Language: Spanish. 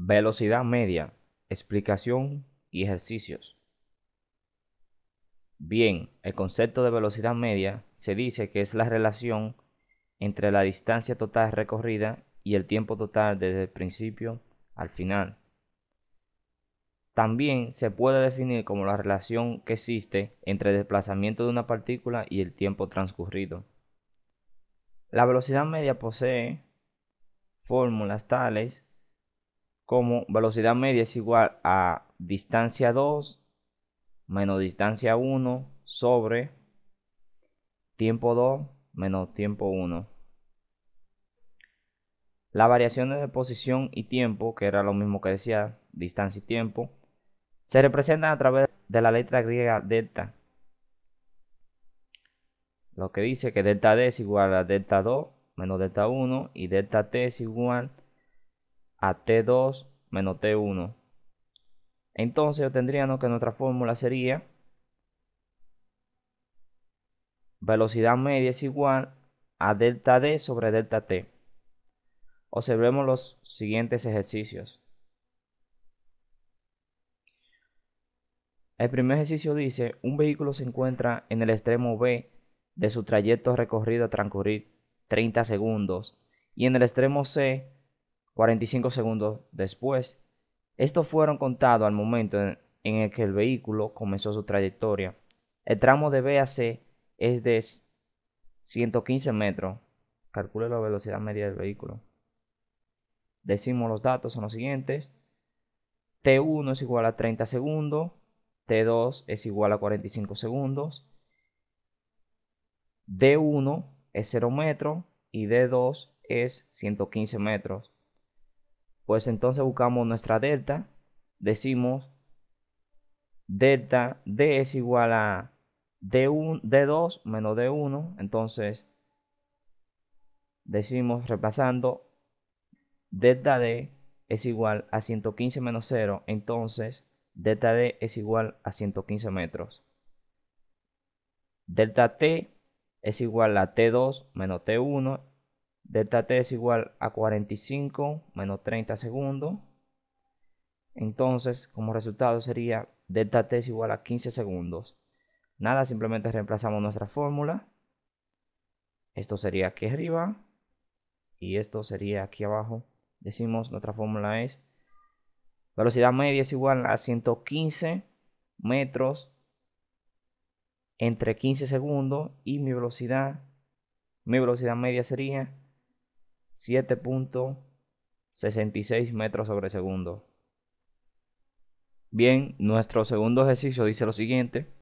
Velocidad media, explicación y ejercicios. Bien, el concepto de velocidad media se dice que es la relación entre la distancia total recorrida y el tiempo total desde el principio al final. También se puede definir como la relación que existe entre el desplazamiento de una partícula y el tiempo transcurrido. La velocidad media posee fórmulas tales como velocidad media es igual a distancia 2 menos distancia 1 sobre tiempo 2 menos tiempo 1. La variación de posición y tiempo, que era lo mismo que decía distancia y tiempo, se representan a través de la letra griega delta. Lo que dice que delta D es igual a delta 2 menos delta 1 y delta T es igual a T2 menos T1. Entonces obtendríamos que nuestra fórmula sería velocidad media es igual a delta D sobre delta T. Observemos los siguientes ejercicios. El primer ejercicio dice, un vehículo se encuentra en el extremo B de su trayecto recorrido a transcurrir 30 segundos y en el extremo C 45 segundos después. Estos fueron contados al momento en, el que el vehículo comenzó su trayectoria. El tramo de B a C es de 115 metros. Calcule la velocidad media del vehículo. Decimos los datos son los siguientes. T1 es igual a 30 segundos. T2 es igual a 45 segundos. D1 es 0 metros y D2 es 115 metros pues entonces buscamos nuestra delta, decimos delta D es igual a d 2 menos D1, entonces decimos reemplazando delta D es igual a 115 menos 0, entonces delta D es igual a 115 metros. Delta T es igual a T2 menos T1, Delta t es igual a 45 menos 30 segundos. Entonces, como resultado sería delta t es igual a 15 segundos. Nada, simplemente reemplazamos nuestra fórmula. Esto sería aquí arriba y esto sería aquí abajo. Decimos nuestra fórmula es velocidad media es igual a 115 metros entre 15 segundos y mi velocidad mi velocidad media sería 7.66 metros sobre segundo. Bien, nuestro segundo ejercicio dice lo siguiente.